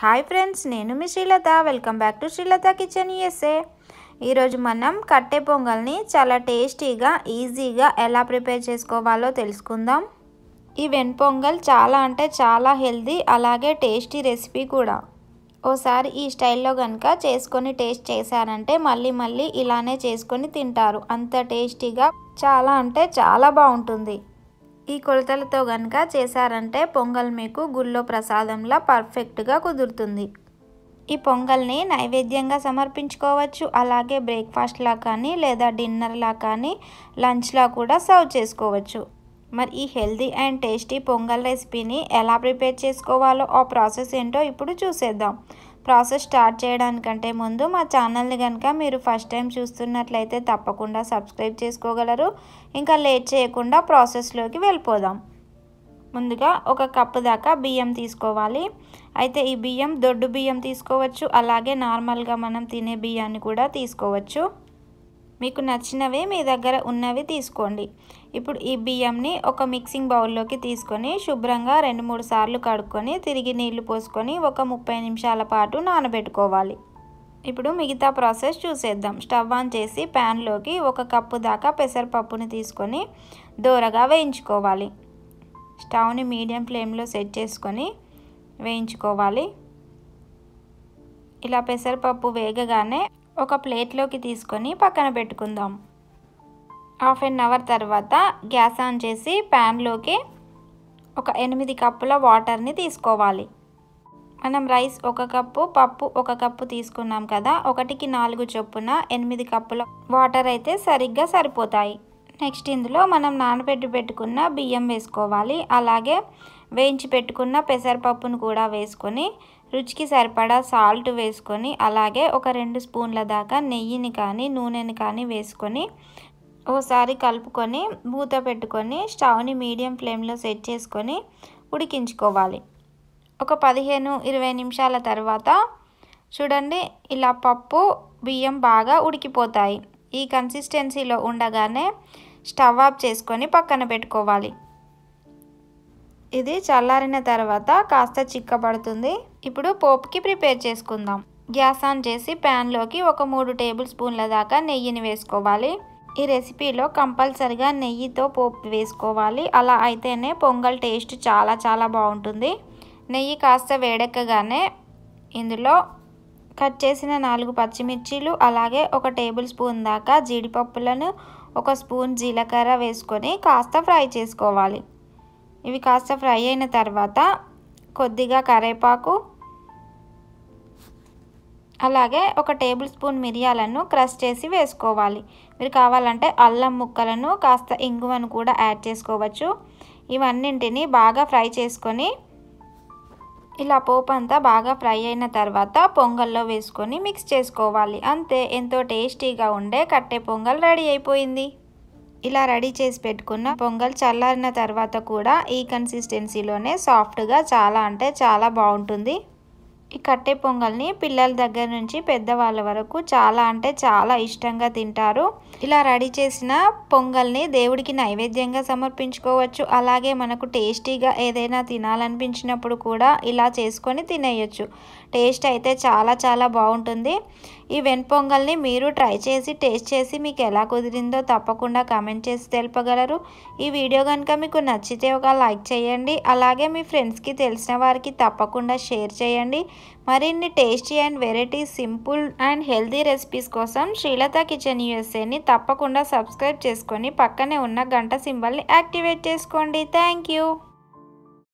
hi friends నేను మీ Srilatha welcome back to Srilatha kitchen USA ఈరోజు మనం కట్టె పొంగల్ని చాలా టేస్టీగా ఈజీగా ఎలా ప్రిపేర్ చేసుకోవాలో తెలుసుకుందాం ఈ వెన్ పొంగల్ చాలా అంటే చాలా హెల్దీ అలాగే టేస్టీ రెసిపీ కూడా ఓసారి ఈ స్టైల్లో కనుక చేసుకొని టేస్ట్ చేశారంటే మళ్ళీ మళ్ళీ ఇలానే చేసుకొని తింటారు అంత టేస్టీగా చాలా అంటే చాలా బాగుంటుంది ఈ కొలతలతో కనుక చేశారంటే పొంగల్ మీకు గుళ్ళో ప్రసాదంలా పర్ఫెక్ట్గా కుదురుతుంది ఈ పొంగల్ని నైవేద్యంగా సమర్పించుకోవచ్చు అలాగే బ్రేక్ఫాస్ట్లా కానీ లేదా డిన్నర్లా కానీ లంచ్లా కూడా సర్వ్ చేసుకోవచ్చు మరి ఈ హెల్దీ అండ్ టేస్టీ పొంగల్ రెసిపీని ఎలా ప్రిపేర్ చేసుకోవాలో ఆ ప్రాసెస్ ఏంటో ఇప్పుడు చూసేద్దాం ప్రాసెస్ స్టార్ట్ చేయడానికంటే ముందు మా ఛానల్ని కనుక మీరు ఫస్ట్ టైం చూస్తున్నట్లయితే తప్పకుండా సబ్స్క్రైబ్ చేసుకోగలరు ఇంకా లేట్ చేయకుండా ప్రాసెస్లోకి వెళ్ళిపోదాం ముందుగా ఒక కప్పు దాకా బియ్యం తీసుకోవాలి అయితే ఈ బియ్యం దొడ్డు బియ్యం తీసుకోవచ్చు అలాగే నార్మల్గా మనం తినే బియ్యాన్ని కూడా తీసుకోవచ్చు మీకు నచ్చినవి మీ దగ్గర ఉన్నవి తీసుకోండి ఇప్పుడు ఈ బియ్యంని ఒక మిక్సింగ్ బౌల్లోకి తీసుకొని శుభ్రంగా రెండు మూడు సార్లు కడుక్కొని తిరిగి నీళ్లు పోసుకొని ఒక ముప్పై నిమిషాల పాటు నానబెట్టుకోవాలి ఇప్పుడు మిగతా ప్రాసెస్ చూసేద్దాం స్టవ్ ఆన్ చేసి ప్యాన్లోకి ఒక కప్పు దాకా పెసరపప్పుని తీసుకొని దూరగా వేయించుకోవాలి స్టవ్ని మీడియం ఫ్లేమ్లో సెట్ చేసుకొని వేయించుకోవాలి ఇలా పెసరపప్పు వేగగానే ఒక ప్లేట్లోకి తీసుకొని పక్కన పెట్టుకుందాం హాఫ్ అన్ అవర్ తర్వాత గ్యాస్ ఆన్ చేసి ప్యాన్లోకి ఒక ఎనిమిది కప్పుల వాటర్ని తీసుకోవాలి మనం రైస్ ఒక కప్పు పప్పు ఒక కప్పు తీసుకున్నాం కదా ఒకటికి నాలుగు చొప్పున ఎనిమిది కప్పుల వాటర్ అయితే సరిగ్గా సరిపోతాయి నెక్స్ట్ ఇందులో మనం నానబెట్టి పెట్టుకున్న బియ్యం వేసుకోవాలి అలాగే వేయించి పెట్టుకున్న పెసరపప్పును కూడా వేసుకొని రుచికి సరిపడా సాల్ట్ వేసుకొని అలాగే ఒక రెండు స్పూన్ల దాకా నెయ్యిని కానీ నూనెని కానీ వేసుకొని ఓసారి కలుపుకొని మూత పెట్టుకొని స్టవ్ని మీడియం ఫ్లేమ్లో సెట్ చేసుకొని ఉడికించుకోవాలి ఒక పదిహేను ఇరవై నిమిషాల తర్వాత చూడండి ఇలా పప్పు బియ్యం బాగా ఉడికిపోతాయి ఈ కన్సిస్టెన్సీలో ఉండగానే స్టవ్ ఆఫ్ చేసుకొని పక్కన పెట్టుకోవాలి ఇది చల్లారిన తర్వాత కాస్త చిక్కబడుతుంది ఇప్పుడు పోపుకి ప్రిపేర్ చేసుకుందాం గ్యాస్ ఆన్ చేసి ప్యాన్లోకి ఒక మూడు టేబుల్ స్పూన్ల దాకా నెయ్యిని వేసుకోవాలి ఈ రెసిపీలో కంపల్సరిగా నెయ్యితో పోపు వేసుకోవాలి అలా అయితేనే పొంగల్ టేస్ట్ చాలా చాలా బాగుంటుంది నెయ్యి కాస్త వేడెక్కగానే ఇందులో కట్ చేసిన నాలుగు పచ్చిమిర్చీలు అలాగే ఒక టేబుల్ స్పూన్ దాకా జీడిపప్పులను ఒక స్పూన్ జీలకర్ర వేసుకొని కాస్త ఫ్రై చేసుకోవాలి ఇవి కాస్త ఫ్రై అయిన తర్వాత కొద్దిగా కరేపాకు అలాగే ఒక టేబుల్ స్పూన్ మిరియాలను క్రష్ చేసి వేసుకోవాలి మీరు కావాలంటే అల్లం ముక్కలను కాస్త ఇంగువను కూడా యాడ్ చేసుకోవచ్చు ఇవన్నింటిని బాగా ఫ్రై చేసుకొని ఇలా పోపు అంతా బాగా ఫ్రై అయిన తర్వాత పొంగల్లో వేసుకొని మిక్స్ చేసుకోవాలి అంతే ఎంతో టేస్టీగా ఉండే కట్టే పొంగల్ రెడీ అయిపోయింది ఇలా రెడీ చేసి పెట్టుకున్న పొంగల్ చల్లారిన తర్వాత కూడా ఈ కన్సిస్టెన్సీలోనే సాఫ్ట్గా చాలా అంటే చాలా బాగుంటుంది ఈ కట్టె పొంగల్ని పిల్లల దగ్గర నుంచి పెద్దవాళ్ళ వరకు చాలా అంటే చాలా ఇష్టంగా తింటారు ఇలా రెడీ చేసిన పొంగల్ని దేవుడికి నైవేద్యంగా సమర్పించుకోవచ్చు అలాగే మనకు టేస్టీగా ఏదైనా తినాలనిపించినప్పుడు కూడా ఇలా చేసుకొని తినేయచ్చు టేస్ట్ అయితే చాలా చాలా బాగుంటుంది ఈ వెన్పొంగల్ని మీరు ట్రై చేసి టేస్ట్ చేసి మీకు ఎలా కుదిరిందో తప్పకుండా కామెంట్ చేసి తెలుపగలరు ఈ వీడియో కనుక మీకు నచ్చితే ఒక లైక్ చేయండి అలాగే మీ ఫ్రెండ్స్కి తెలిసిన వారికి తప్పకుండా షేర్ చేయండి మరిన్ని tasty and variety simple and healthy recipes కోసం శ్రీలత కిచెన్ యూఎస్ఏని తప్పకుండా సబ్స్క్రైబ్ చేసుకొని పక్కనే ఉన్న గంట సింబల్ని యాక్టివేట్ చేసుకోండి థ్యాంక్